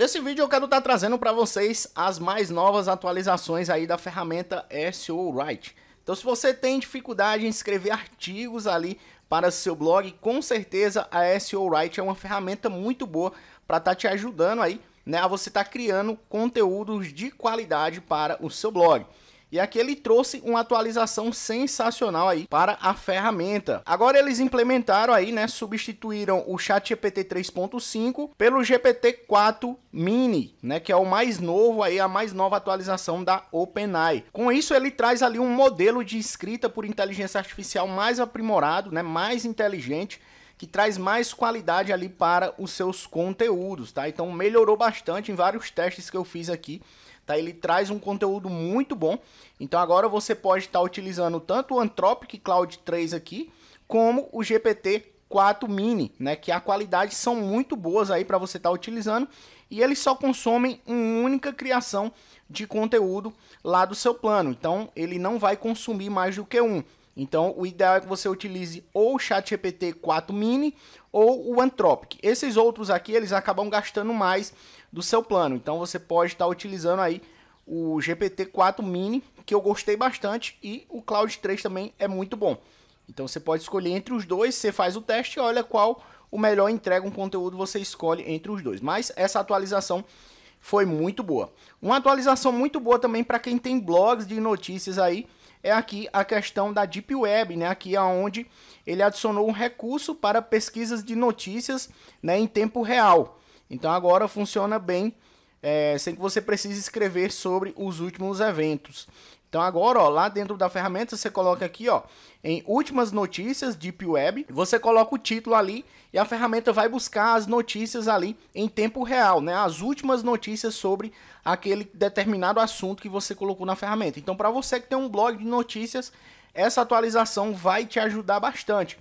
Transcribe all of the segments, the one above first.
Nesse vídeo eu quero estar tá trazendo para vocês as mais novas atualizações aí da ferramenta SEO Write. Então se você tem dificuldade em escrever artigos ali para seu blog, com certeza a SEO Write é uma ferramenta muito boa para estar tá te ajudando aí, né, a você estar tá criando conteúdos de qualidade para o seu blog. E aqui ele trouxe uma atualização sensacional aí para a ferramenta. Agora eles implementaram aí, né, substituíram o Chat GPT 3.5 pelo GPT 4 Mini, né, que é o mais novo aí, a mais nova atualização da OpenAI. Com isso ele traz ali um modelo de escrita por inteligência artificial mais aprimorado, né, mais inteligente que traz mais qualidade ali para os seus conteúdos, tá? Então melhorou bastante em vários testes que eu fiz aqui tá? Ele traz um conteúdo muito bom. Então agora você pode estar tá utilizando tanto o Anthropic Cloud 3 aqui, como o GPT 4 Mini, né? Que a qualidade são muito boas aí para você estar tá utilizando e eles só consomem uma única criação de conteúdo lá do seu plano. Então ele não vai consumir mais do que um. Então, o ideal é que você utilize ou o ChatGPT 4 Mini ou o Anthropic. Esses outros aqui, eles acabam gastando mais do seu plano. Então, você pode estar utilizando aí o GPT-4 Mini, que eu gostei bastante, e o Cloud 3 também é muito bom. Então, você pode escolher entre os dois, você faz o teste e olha qual o melhor entrega um conteúdo, você escolhe entre os dois. Mas essa atualização foi muito boa. Uma atualização muito boa também para quem tem blogs de notícias aí, é aqui a questão da Deep Web, né? Aqui aonde é ele adicionou um recurso para pesquisas de notícias né, em tempo real. Então agora funciona bem, é, sem que você precise escrever sobre os últimos eventos. Então agora, ó, lá dentro da ferramenta, você coloca aqui, ó, em últimas notícias Deep Web, você coloca o título ali e a ferramenta vai buscar as notícias ali em tempo real, né? As últimas notícias sobre aquele determinado assunto que você colocou na ferramenta. Então, para você que tem um blog de notícias, essa atualização vai te ajudar bastante.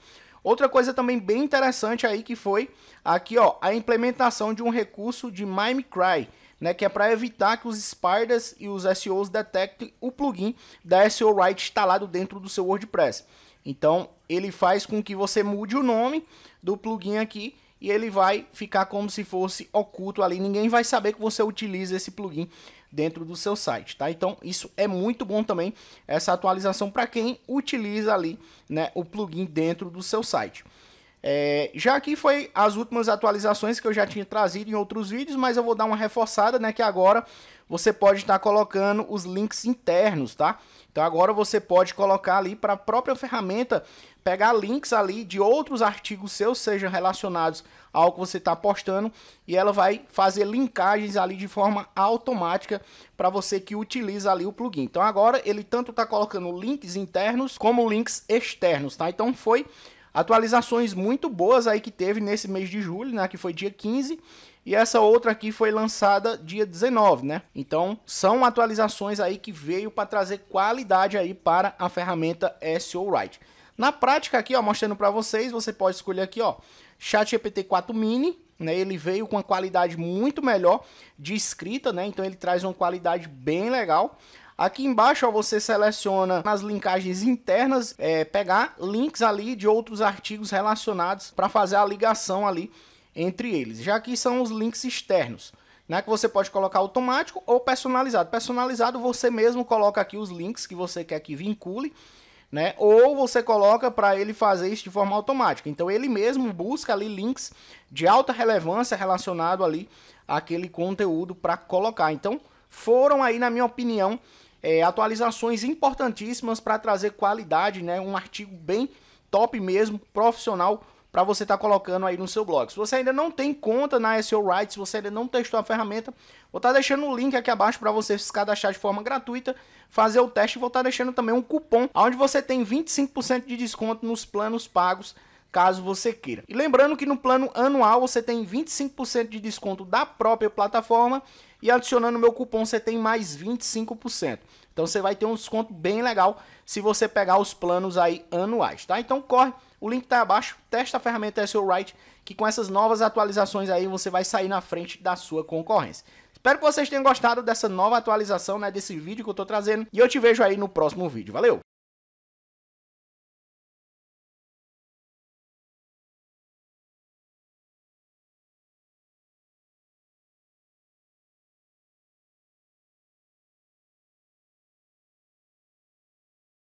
Outra coisa também bem interessante aí que foi aqui, ó, a implementação de um recurso de Mimecry, né, que é para evitar que os spiders e os SEOs detectem o plugin da SEO Write instalado dentro do seu WordPress. Então, ele faz com que você mude o nome do plugin aqui e ele vai ficar como se fosse oculto ali, ninguém vai saber que você utiliza esse plugin dentro do seu site, tá? Então isso é muito bom também essa atualização para quem utiliza ali, né, o plugin dentro do seu site. É, já aqui foi as últimas atualizações que eu já tinha trazido em outros vídeos, mas eu vou dar uma reforçada, né, que agora você pode estar colocando os links internos, tá? Então agora você pode colocar ali para a própria ferramenta pegar links ali de outros artigos seus, sejam relacionados ao que você está postando, e ela vai fazer linkagens ali de forma automática para você que utiliza ali o plugin. Então agora ele tanto está colocando links internos como links externos, tá? Então foi Atualizações muito boas aí que teve nesse mês de julho, né, que foi dia 15, e essa outra aqui foi lançada dia 19, né? Então, são atualizações aí que veio para trazer qualidade aí para a ferramenta SEO Write. Na prática aqui, ó, mostrando para vocês, você pode escolher aqui, ó, ChatGPT 4 Mini, né? Ele veio com uma qualidade muito melhor de escrita, né? Então ele traz uma qualidade bem legal. Aqui embaixo ó, você seleciona nas linkagens internas, é, pegar links ali de outros artigos relacionados para fazer a ligação ali entre eles. Já aqui são os links externos. Né, que você pode colocar automático ou personalizado. Personalizado você mesmo coloca aqui os links que você quer que vincule, né? Ou você coloca para ele fazer isso de forma automática. Então ele mesmo busca ali links de alta relevância relacionado ali aquele conteúdo para colocar. Então foram aí na minha opinião é, atualizações importantíssimas para trazer qualidade, né? Um artigo bem top mesmo, profissional, para você estar tá colocando aí no seu blog. Se você ainda não tem conta na SEO se você ainda não testou a ferramenta, vou estar tá deixando o link aqui abaixo para você se cadastrar de forma gratuita, fazer o teste e vou estar tá deixando também um cupom onde você tem 25% de desconto nos planos pagos caso você queira. E lembrando que no plano anual você tem 25% de desconto da própria plataforma e adicionando meu cupom você tem mais 25%. Então você vai ter um desconto bem legal se você pegar os planos aí anuais, tá? Então corre, o link tá abaixo, testa a ferramenta SEO Write que com essas novas atualizações aí você vai sair na frente da sua concorrência. Espero que vocês tenham gostado dessa nova atualização, né, desse vídeo que eu tô trazendo, e eu te vejo aí no próximo vídeo. Valeu!